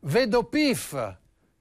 Vedo Pif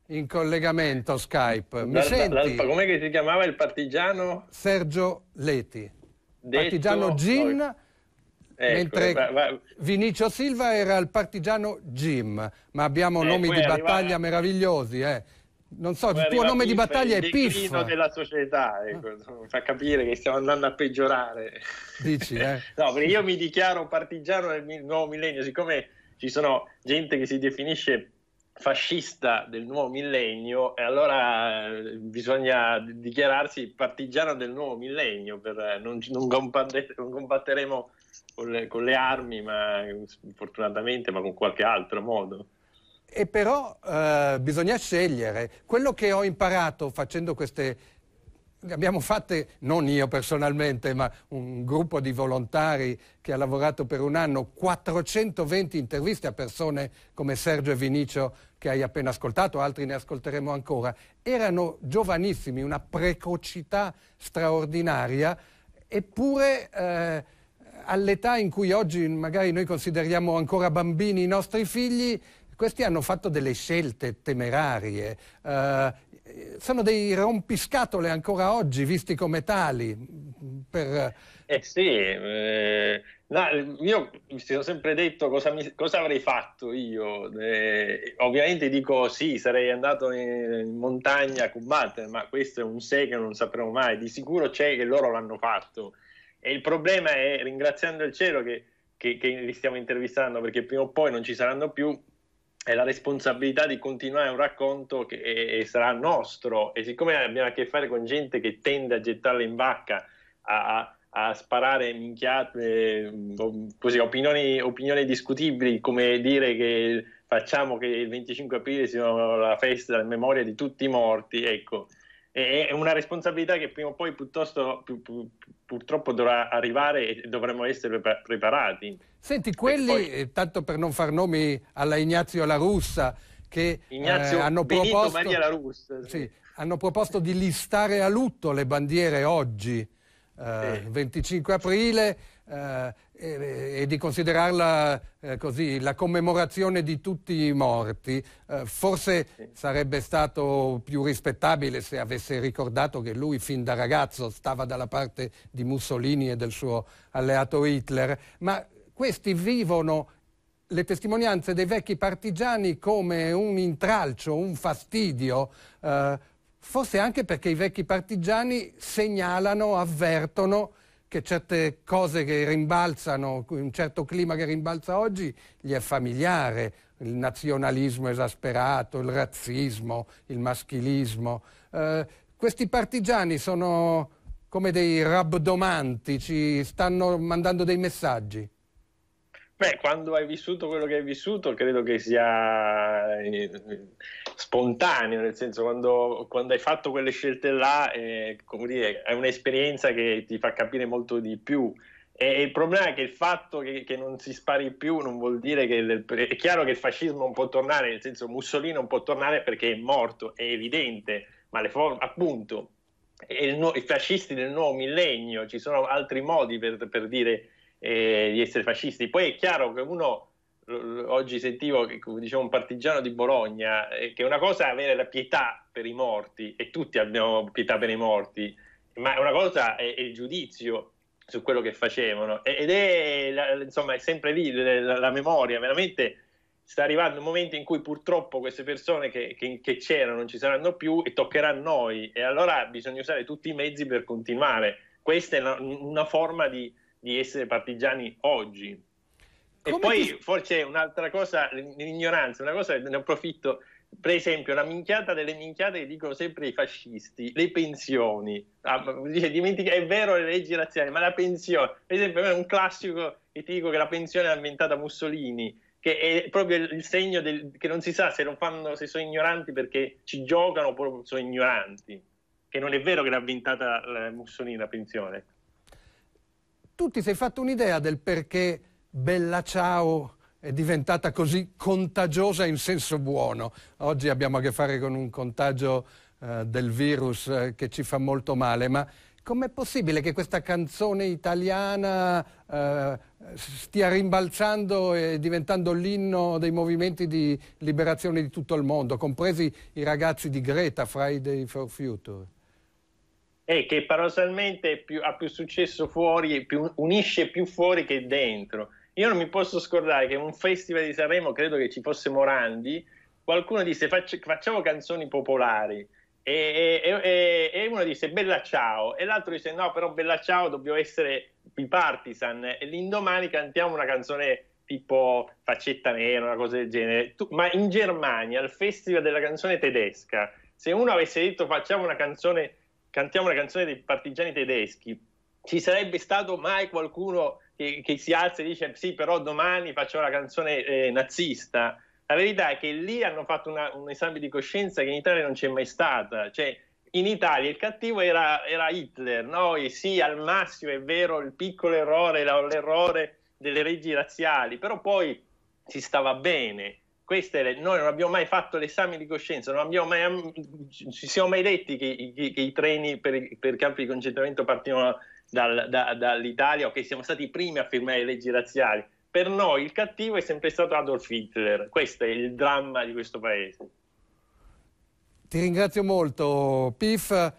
in collegamento Skype. Mi senti? Com'è che si chiamava il partigiano? Sergio Leti. Detto, partigiano Gin, ecco, mentre eh, va, va. Vinicio Silva era il partigiano Jim, ma abbiamo eh, nomi di arriva... battaglia meravigliosi, eh. Non so, il tuo nome Pif, di battaglia è Pif. Il della società, ecco, ah. fa capire che stiamo andando a peggiorare. Dici, eh? no, perché io mi dichiaro partigiano nel nuovo millennio, siccome ci sono gente che si definisce fascista del nuovo millennio e allora eh, bisogna dichiararsi partigiano del nuovo millennio per eh, non, non, combattere, non combatteremo con le, con le, armi ma fortunatamente ma con qualche altro modo e però eh, bisogna scegliere quello che ho imparato facendo queste abbiamo fatte, non io personalmente, ma un gruppo di volontari che ha lavorato per un anno, 420 interviste a persone come Sergio e Vinicio che hai appena ascoltato, altri ne ascolteremo ancora. Erano giovanissimi, una precocità straordinaria, eppure... Eh, all'età in cui oggi magari noi consideriamo ancora bambini i nostri figli, questi hanno fatto delle scelte temerarie eh, sono dei rompiscatole ancora oggi, visti come tali. Per... Eh sì, eh, no, io mi sono sempre detto cosa, mi, cosa avrei fatto io. Eh, ovviamente dico sì, sarei andato in, in montagna a combattere, ma questo è un sé che non sapremo mai. Di sicuro c'è che loro l'hanno fatto. E il problema è, ringraziando il cielo che, che, che li stiamo intervistando, perché prima o poi non ci saranno più, è la responsabilità di continuare un racconto che è, è sarà nostro e siccome abbiamo a che fare con gente che tende a gettarla in vacca, a, a sparare minchiate, eh, così, opinioni, opinioni, discutibili, come dire che facciamo che il 25 aprile sia la festa della memoria di tutti i morti, ecco, è una responsabilità che prima o poi piuttosto, purtroppo dovrà arrivare e dovremmo essere preparati. Senti, quelli, poi... Eh, tanto per non far nomi alla Ignazio La Russa, che eh, hanno, proposto, Russa, sì. Sì, hanno, proposto, di listare a lutto le bandiere oggi, eh, sì. 25 aprile. Eh, e, di considerarla eh, così la commemorazione di tutti i morti, eh, forse sarebbe stato più rispettabile se avesse ricordato che lui fin da ragazzo stava dalla parte di Mussolini e del suo alleato Hitler, ma questi vivono le testimonianze dei vecchi partigiani come un intralcio, un fastidio. Eh, forse anche perché i vecchi partigiani segnalano, avvertono che certe cose che rimbalzano, un certo clima che rimbalza oggi, gli è familiare, il nazionalismo esasperato, il razzismo, il maschilismo. Eh, questi partigiani sono come dei rabdomanti, ci stanno mandando dei messaggi. Beh, quando hai vissuto quello che hai vissuto, credo che sia eh, spontaneo, nel senso quando, quando hai fatto quelle scelte là, eh, come dire, è un'esperienza che ti fa capire molto di più. E il problema è che il fatto che, che, non si spari più non vuol dire che è chiaro che il fascismo non può tornare, nel senso Mussolini non può tornare perché è morto, è evidente, ma le forme, appunto, no, i fascisti del nuovo millennio, ci sono altri modi per, per dire eh, di essere fascisti. Poi è chiaro che uno, oggi sentivo che diceva un partigiano di Bologna, eh, che una cosa è avere la pietà per i morti, e tutti abbiamo pietà per i morti, ma una cosa è, è il giudizio su quello che facevano ed è insomma è sempre lì la, la memoria veramente sta arrivando un momento in cui purtroppo queste persone che, che, che, c'erano non ci saranno più e toccherà a noi e allora bisogna usare tutti i mezzi per continuare. Questa è una, una forma di, di essere partigiani oggi. Come e poi ti... forse un'altra cosa, l'ignoranza, una cosa ne approfitto, per esempio la minchiata delle minchiate che dicono sempre i fascisti, le pensioni, ah, dimentica, è vero le leggi razziali, ma la pensione, per esempio è un classico che ti dico che la pensione è inventata da Mussolini, che è proprio il segno del, che non si sa se, fanno, se sono ignoranti perché ci giocano oppure sono ignoranti, che non è vero che l'ha inventata eh, Mussolini la pensione tu ti sei fatto un'idea del perché Bella Ciao è diventata così contagiosa in senso buono. Oggi abbiamo a che fare con un contagio eh, del virus eh, che ci fa molto male, ma com'è possibile che questa canzone italiana eh, stia rimbalzando e diventando l'inno dei movimenti di liberazione di tutto il mondo, compresi i ragazzi di Greta, Friday for Future? è che paradossalmente più, ha più successo fuori, più, unisce più fuori che dentro. Io non mi posso scordare che in un festival di Sanremo, credo che ci fosse Morandi, qualcuno disse Facci, facciamo canzoni popolari e, e, e, uno disse Bella Ciao e l'altro disse no però Bella Ciao dobbiamo essere bipartisan partisan e l'indomani cantiamo una canzone tipo Faccetta Nera, una cosa del genere. Tu, ma in Germania, al festival della canzone tedesca, se uno avesse detto facciamo una canzone cantiamo la canzone dei partigiani tedeschi, ci sarebbe stato mai qualcuno che, che si alza e dice sì, però domani faccio la canzone eh, nazista? La verità è che lì hanno fatto una, un esame di coscienza che in Italia non c'è mai stata. Cioè, in Italia il cattivo era, era Hitler, noi sì, al massimo è vero il piccolo errore, l'errore delle leggi razziali, però poi si stava bene queste, noi non abbiamo mai fatto l'esame di coscienza, non abbiamo mai, ci siamo mai detti che, che, che i treni per, per, campi di concentramento partivano dal, da, dall'Italia o che siamo stati i primi a firmare le leggi razziali. Per noi il cattivo è sempre stato Adolf Hitler, questo è il dramma di questo paese. Ti ringrazio molto, Pif.